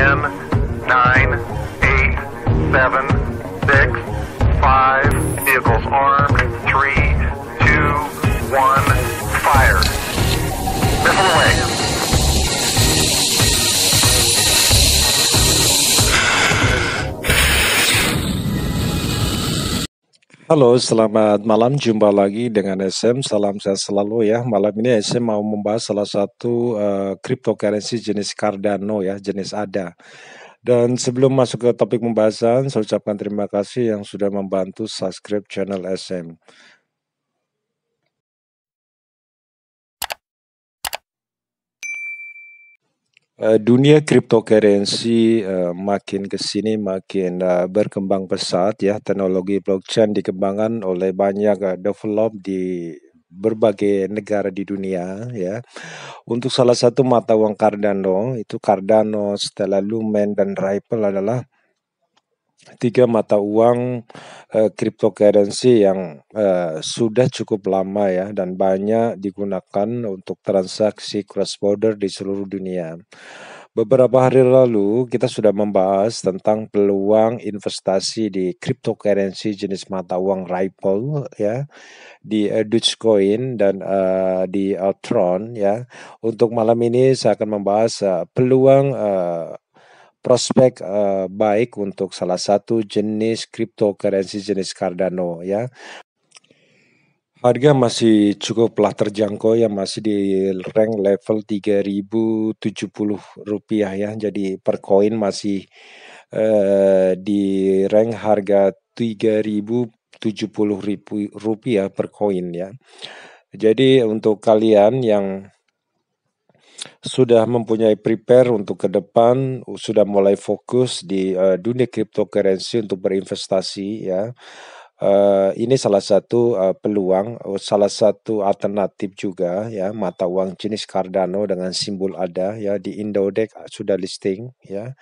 10, 9, 8, 7, 6, 5, vehicles armed. Halo, selamat malam. Jumpa lagi dengan SM. Salam sehat selalu ya. Malam ini SM mau membahas salah satu uh, cryptocurrency jenis Cardano ya, jenis ADA. Dan sebelum masuk ke topik pembahasan, saya ucapkan terima kasih yang sudah membantu subscribe channel SM. Uh, dunia cryptocurrency uh, makin ke sini makin uh, berkembang pesat ya. Teknologi blockchain dikembangkan oleh banyak uh, develop di berbagai negara di dunia ya. Untuk salah satu mata uang Cardano itu Cardano, Stellar Lumen dan Ripple adalah tiga mata uang uh, cryptocurrency yang uh, sudah cukup lama ya dan banyak digunakan untuk transaksi cross border di seluruh dunia. Beberapa hari lalu kita sudah membahas tentang peluang investasi di cryptocurrency jenis mata uang Ripple ya di uh, Dogecoin dan uh, di Altron ya. Untuk malam ini saya akan membahas uh, peluang uh, prospek uh, baik untuk salah satu jenis cryptocurrency jenis Cardano ya. Harga masih cukuplah terjangkau ya masih di rank level 3070 rupiah ya. Jadi per koin masih uh, di rank harga 3070 rupiah per koin ya. Jadi untuk kalian yang sudah mempunyai prepare untuk ke depan, sudah mulai fokus di uh, dunia cryptocurrency untuk berinvestasi ya. Uh, ini salah satu uh, peluang, uh, salah satu alternatif juga ya mata uang jenis Cardano dengan simbol ada ya di Indodex sudah listing ya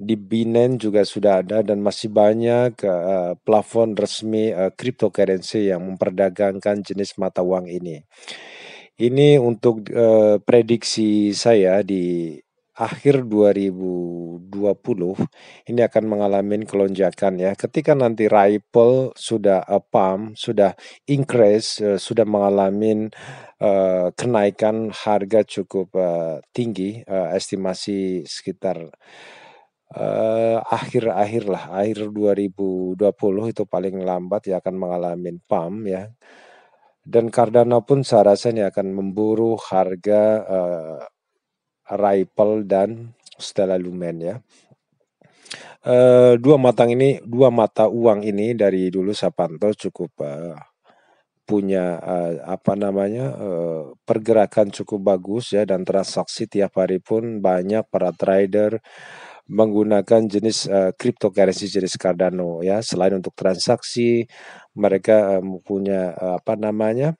di Binance juga sudah ada dan masih banyak uh, plafon resmi uh, cryptocurrency yang memperdagangkan jenis mata uang ini. Ini untuk, uh, prediksi saya di akhir 2020 ini akan mengalami kelonjakan ya, ketika nanti ripple sudah, uh, pump, sudah increase, uh, sudah mengalami, uh, kenaikan harga cukup, uh, tinggi, uh, estimasi sekitar, akhir akhir-akhirlah, akhir 2020 itu paling lambat ya akan mengalami pump ya. Dan Cardano pun saya rasa ini akan memburu harga uh, Ripple dan Stella Lumen ya. Uh, dua matang ini, dua mata uang ini dari dulu saya pantau cukup uh, punya uh, apa namanya uh, pergerakan cukup bagus ya dan transaksi tiap hari pun banyak para trader menggunakan jenis uh, cryptocurrency jenis Cardano ya selain untuk transaksi mereka uh, punya uh, apa namanya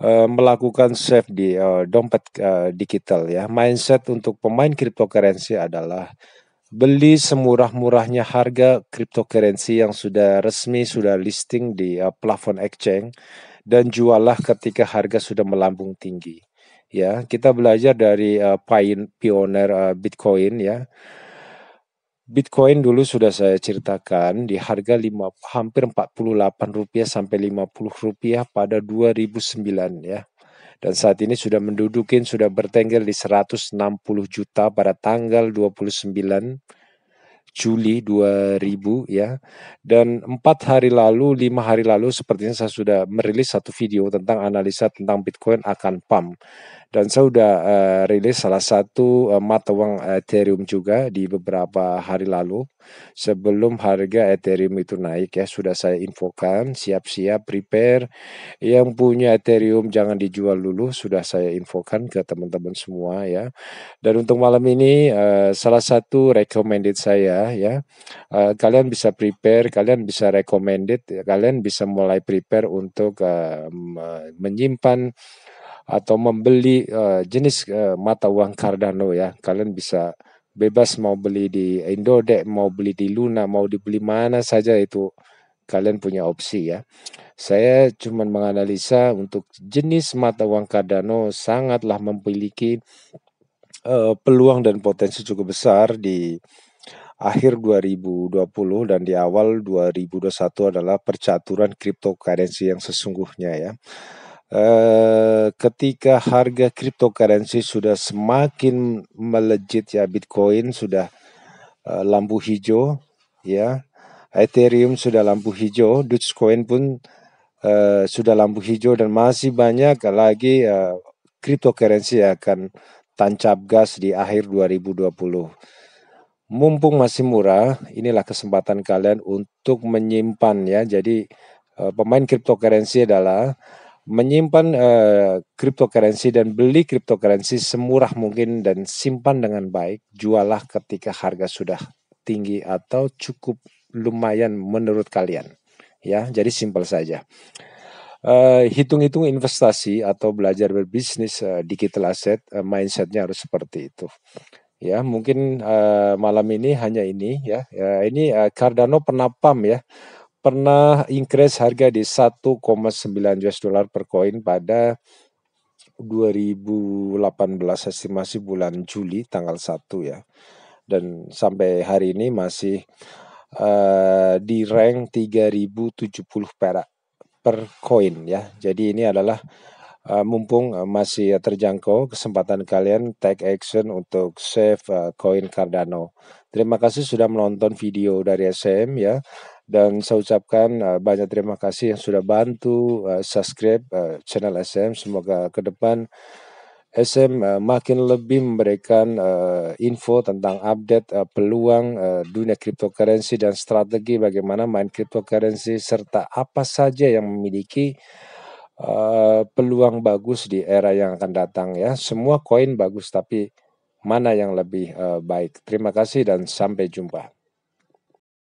uh, melakukan save di uh, dompet uh, digital ya. Mindset untuk pemain cryptocurrency adalah beli semurah-murahnya harga cryptocurrency yang sudah resmi sudah listing di uh, plafon exchange dan jualah ketika harga sudah melambung tinggi. Ya, kita belajar dari uh, pioneer uh, Bitcoin ya Bitcoin dulu sudah saya ceritakan di harga 5, hampir 48 rupiah sampai 50 rupiah pada 2009 ya. Dan saat ini sudah mendudukin, sudah bertengger di 160 juta pada tanggal 29 Juli 2000 ya. Dan empat hari lalu, lima hari lalu sepertinya saya sudah merilis satu video tentang analisa tentang Bitcoin akan pump. Dan saya sudah uh, rilis salah satu uh, mata uang Ethereum juga di beberapa hari lalu. Sebelum harga Ethereum itu naik ya sudah saya infokan siap-siap prepare yang punya Ethereum jangan dijual dulu sudah saya infokan ke teman-teman semua ya. Dan untuk malam ini uh, salah satu recommended saya ya uh, kalian bisa prepare, kalian bisa recommended, kalian bisa mulai prepare untuk uh, menyimpan atau membeli uh, jenis uh, mata uang Cardano ya. Kalian bisa bebas mau beli di Indodex, mau beli di Luna, mau dibeli mana saja itu kalian punya opsi ya. Saya cuma menganalisa untuk jenis mata uang Cardano sangatlah memiliki uh, peluang dan potensi cukup besar di akhir 2020 dan di awal 2021 adalah percaturan cryptocurrency yang sesungguhnya ya. Eh, ketika harga cryptocurrency sudah semakin melejit ya Bitcoin sudah uh, lampu hijau ya Ethereum sudah lampu hijau Dogecoin pun uh, sudah lampu hijau dan masih banyak lagi uh, cryptocurrency akan tancap gas di akhir 2020 mumpung masih murah inilah kesempatan kalian untuk menyimpan ya jadi uh, pemain cryptocurrency adalah menyimpan uh, cryptocurrency dan beli cryptocurrency semurah mungkin dan simpan dengan baik, jualah ketika harga sudah tinggi atau cukup lumayan menurut kalian. Ya, jadi simpel saja. Uh, hitung-hitung investasi atau belajar berbisnis uh, digital asset uh, mindsetnya harus seperti itu. Ya, mungkin uh, malam ini hanya ini ya. Uh, ini uh, Cardano pernah pam ya pernah increase harga di 1,9 US dollar per koin pada 2018 estimasi bulan Juli tanggal 1 ya. Dan sampai hari ini masih uh, di rank 3070 perak per koin ya. Jadi ini adalah uh, mumpung masih terjangkau kesempatan kalian take action untuk save eh, koin uh, Cardano. Terima kasih sudah menonton video dari SM ya dan saya ucapkan uh, banyak terima kasih yang sudah bantu uh, subscribe uh, channel SM semoga ke depan SM uh, makin lebih memberikan uh, info tentang update uh, peluang uh, dunia cryptocurrency dan strategi bagaimana main cryptocurrency serta apa saja yang memiliki uh, peluang bagus di era yang akan datang ya. Semua koin bagus tapi mana yang lebih uh, baik. Terima kasih dan sampai jumpa.